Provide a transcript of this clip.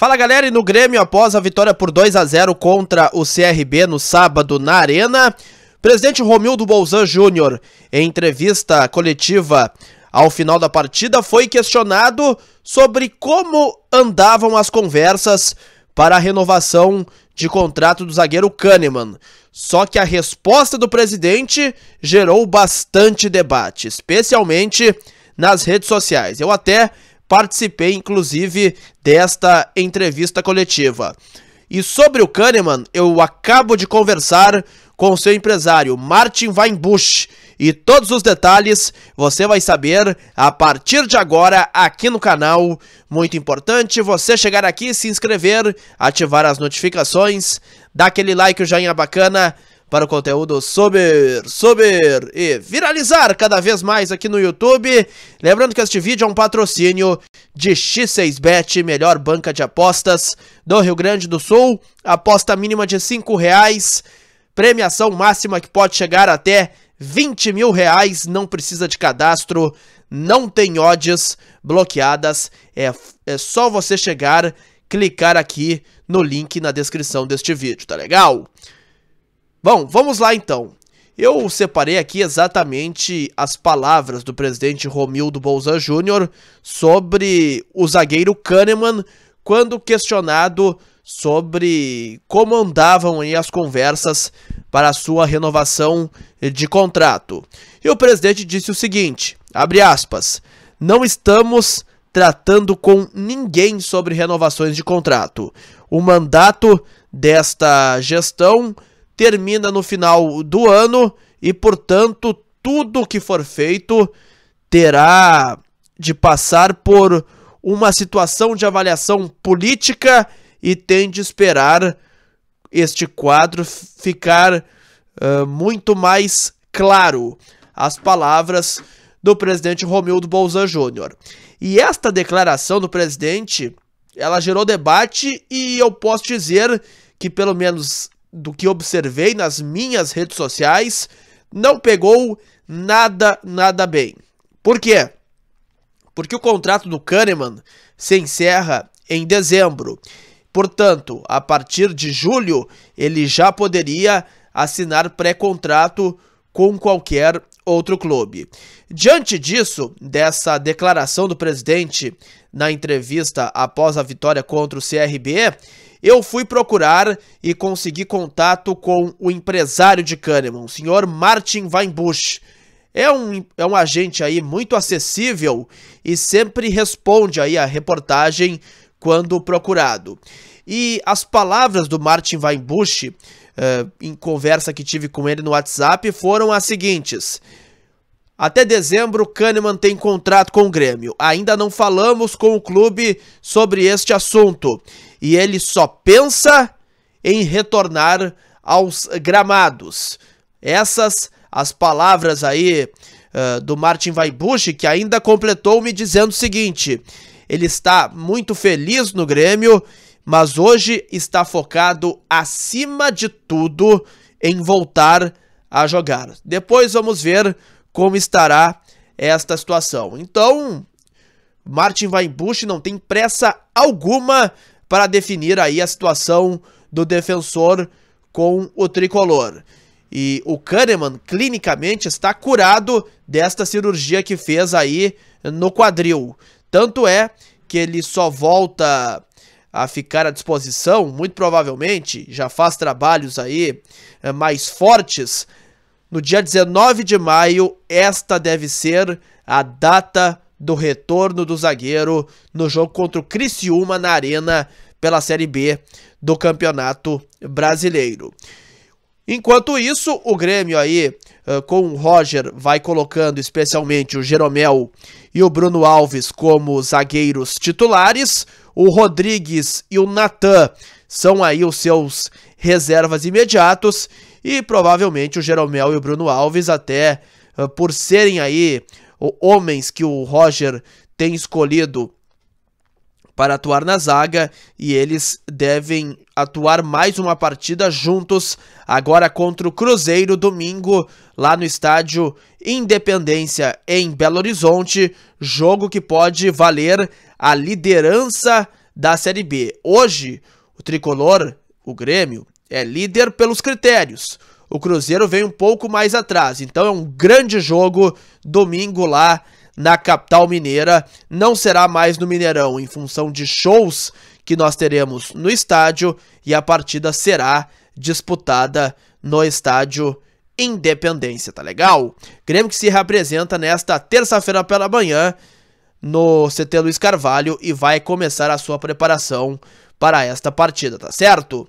Fala galera, e no Grêmio, após a vitória por 2 a 0 contra o CRB no sábado na Arena, presidente Romildo Bolzan Júnior, em entrevista coletiva ao final da partida, foi questionado sobre como andavam as conversas para a renovação de contrato do zagueiro Kahneman. Só que a resposta do presidente gerou bastante debate, especialmente nas redes sociais. Eu até participei inclusive desta entrevista coletiva. E sobre o Kahneman, eu acabo de conversar com o seu empresário, Martin Weinbusch. E todos os detalhes você vai saber a partir de agora aqui no canal. Muito importante você chegar aqui, se inscrever, ativar as notificações, dar aquele like, o joinha é bacana para o conteúdo subir, subir e viralizar cada vez mais aqui no YouTube. Lembrando que este vídeo é um patrocínio de X6Bet, melhor banca de apostas do Rio Grande do Sul. Aposta mínima de R$ reais, premiação máxima que pode chegar até 20 mil reais, não precisa de cadastro, não tem odds bloqueadas, é, é só você chegar, clicar aqui no link na descrição deste vídeo, tá legal? Bom, vamos lá então. Eu separei aqui exatamente as palavras do presidente Romildo Bolsa Júnior sobre o zagueiro Kahneman quando questionado sobre como andavam as conversas para a sua renovação de contrato. E o presidente disse o seguinte, abre aspas, não estamos tratando com ninguém sobre renovações de contrato. O mandato desta gestão termina no final do ano e, portanto, tudo que for feito terá de passar por uma situação de avaliação política e tem de esperar este quadro ficar uh, muito mais claro. As palavras do presidente Romildo Bolzan Júnior. E esta declaração do presidente, ela gerou debate e eu posso dizer que pelo menos do que observei nas minhas redes sociais, não pegou nada, nada bem. Por quê? Porque o contrato do Kahneman se encerra em dezembro. Portanto, a partir de julho, ele já poderia assinar pré-contrato com qualquer outro clube. Diante disso, dessa declaração do presidente na entrevista após a vitória contra o CRB, eu fui procurar e consegui contato com o empresário de Kahneman, o senhor Martin Weinbusch. É um, é um agente aí muito acessível e sempre responde aí a reportagem quando procurado. E as palavras do Martin Weinbusch, eh, em conversa que tive com ele no WhatsApp, foram as seguintes... Até dezembro, Kahneman tem contrato com o Grêmio. Ainda não falamos com o clube sobre este assunto. E ele só pensa em retornar aos gramados. Essas as palavras aí uh, do Martin Vaibush, que ainda completou me dizendo o seguinte: ele está muito feliz no Grêmio, mas hoje está focado acima de tudo em voltar a jogar. Depois vamos ver como estará esta situação. Então, Martin Weinbusch não tem pressa alguma para definir aí a situação do defensor com o tricolor. E o Kahneman, clinicamente, está curado desta cirurgia que fez aí no quadril. Tanto é que ele só volta a ficar à disposição, muito provavelmente, já faz trabalhos aí eh, mais fortes no dia 19 de maio, esta deve ser a data do retorno do zagueiro no jogo contra o Criciúma na Arena pela Série B do Campeonato Brasileiro. Enquanto isso, o Grêmio aí, eh, com o Roger, vai colocando especialmente o Jeromel e o Bruno Alves como zagueiros titulares. O Rodrigues e o Natan são aí os seus reservas imediatos. E provavelmente o Jeromel e o Bruno Alves, até uh, por serem aí homens que o Roger tem escolhido para atuar na zaga e eles devem atuar mais uma partida juntos, agora contra o Cruzeiro, domingo, lá no estádio Independência, em Belo Horizonte. Jogo que pode valer a liderança da Série B. Hoje, o tricolor, o Grêmio, é líder pelos critérios. O Cruzeiro vem um pouco mais atrás, então é um grande jogo domingo lá na capital mineira. Não será mais no Mineirão, em função de shows que nós teremos no estádio e a partida será disputada no estádio Independência, tá legal? Grêmio que se representa nesta terça-feira pela manhã no CT Luiz Carvalho e vai começar a sua preparação para esta partida, tá certo?